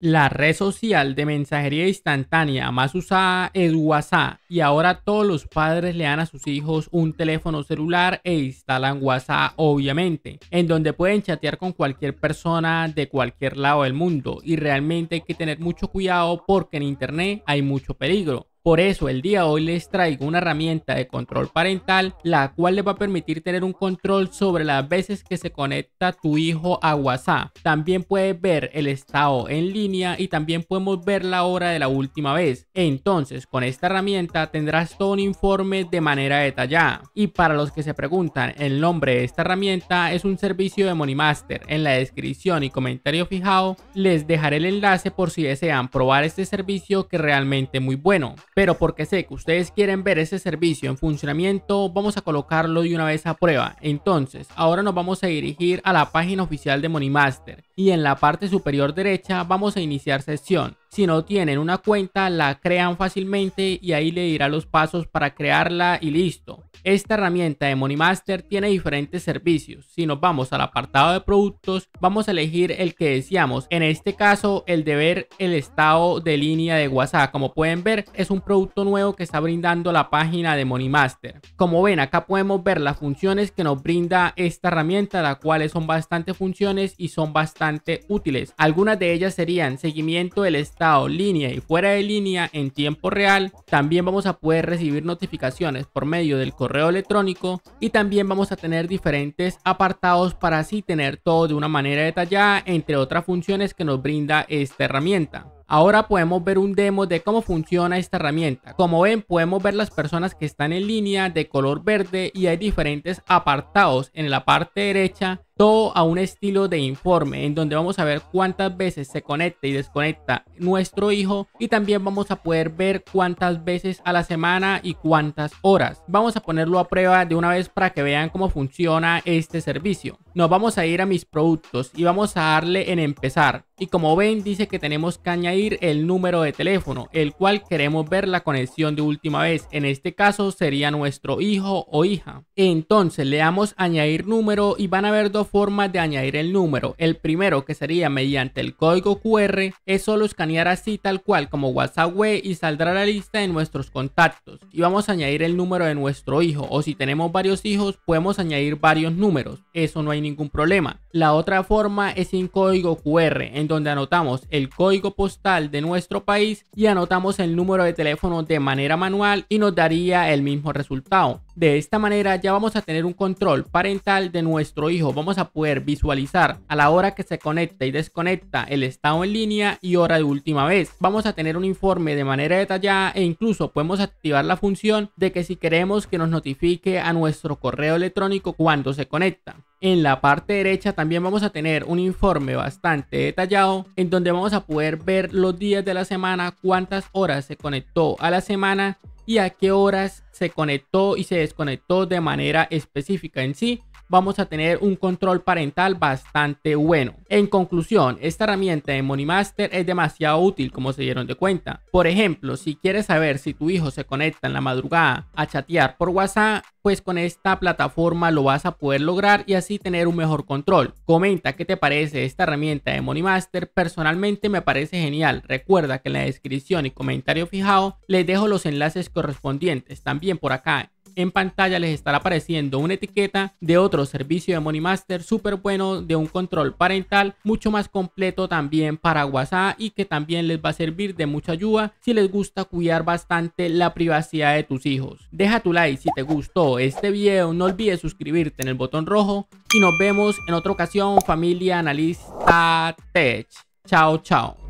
La red social de mensajería instantánea más usada es WhatsApp y ahora todos los padres le dan a sus hijos un teléfono celular e instalan WhatsApp obviamente, en donde pueden chatear con cualquier persona de cualquier lado del mundo y realmente hay que tener mucho cuidado porque en internet hay mucho peligro. Por eso el día de hoy les traigo una herramienta de control parental, la cual les va a permitir tener un control sobre las veces que se conecta tu hijo a WhatsApp. También puedes ver el estado en línea y también podemos ver la hora de la última vez. Entonces con esta herramienta tendrás todo un informe de manera detallada. Y para los que se preguntan, el nombre de esta herramienta es un servicio de MoneyMaster. En la descripción y comentario fijado les dejaré el enlace por si desean probar este servicio que realmente muy bueno pero porque sé que ustedes quieren ver ese servicio en funcionamiento, vamos a colocarlo de una vez a prueba. Entonces, ahora nos vamos a dirigir a la página oficial de Master y en la parte superior derecha vamos a iniciar sesión. Si no tienen una cuenta, la crean fácilmente y ahí le dirá los pasos para crearla y listo. Esta herramienta de Master tiene diferentes servicios. Si nos vamos al apartado de productos, vamos a elegir el que deseamos. En este caso, el de ver el estado de línea de WhatsApp. Como pueden ver, es un producto nuevo que está brindando la página de Master. Como ven, acá podemos ver las funciones que nos brinda esta herramienta, las cuales son bastante funciones y son bastante útiles. Algunas de ellas serían seguimiento del estado línea y fuera de línea en tiempo real. También vamos a poder recibir notificaciones por medio del correo electrónico y también vamos a tener diferentes apartados para así tener todo de una manera detallada, entre otras funciones que nos brinda esta herramienta. Ahora podemos ver un demo de cómo funciona esta herramienta. Como ven, podemos ver las personas que están en línea de color verde y hay diferentes apartados en la parte derecha, todo a un estilo de informe en donde vamos a ver cuántas veces se conecta y desconecta nuestro hijo y también vamos a poder ver cuántas veces a la semana y cuántas horas. Vamos a ponerlo a prueba de una vez para que vean cómo funciona este servicio. Nos vamos a ir a mis productos y vamos a darle en empezar. Y como ven dice que tenemos que añadir el número de teléfono, el cual queremos ver la conexión de última vez. En este caso sería nuestro hijo o hija. Entonces le damos añadir número y van a ver dos formas de añadir el número. El primero que sería mediante el código QR es solo escanear así tal cual como WhatsApp web y saldrá la lista de nuestros contactos. Y vamos a añadir el número de nuestro hijo o si tenemos varios hijos podemos añadir varios números. Eso no hay ningún problema. La otra forma es sin código QR donde anotamos el código postal de nuestro país y anotamos el número de teléfono de manera manual y nos daría el mismo resultado. De esta manera ya vamos a tener un control parental de nuestro hijo. Vamos a poder visualizar a la hora que se conecta y desconecta el estado en línea y hora de última vez. Vamos a tener un informe de manera detallada e incluso podemos activar la función de que si queremos que nos notifique a nuestro correo electrónico cuando se conecta. En la parte derecha también vamos a tener un informe bastante detallado en donde vamos a poder ver los días de la semana, cuántas horas se conectó a la semana y a qué horas se conectó y se desconectó de manera específica en sí vamos a tener un control parental bastante bueno. En conclusión, esta herramienta de Master es demasiado útil como se dieron de cuenta. Por ejemplo, si quieres saber si tu hijo se conecta en la madrugada a chatear por WhatsApp, pues con esta plataforma lo vas a poder lograr y así tener un mejor control. Comenta qué te parece esta herramienta de Master, personalmente me parece genial. Recuerda que en la descripción y comentario fijado les dejo los enlaces correspondientes, también por acá en pantalla les estará apareciendo una etiqueta de otro servicio de Money Master súper bueno de un control parental mucho más completo también para WhatsApp y que también les va a servir de mucha ayuda si les gusta cuidar bastante la privacidad de tus hijos. Deja tu like si te gustó este video, no olvides suscribirte en el botón rojo y nos vemos en otra ocasión familia analista tech. Chao, chao.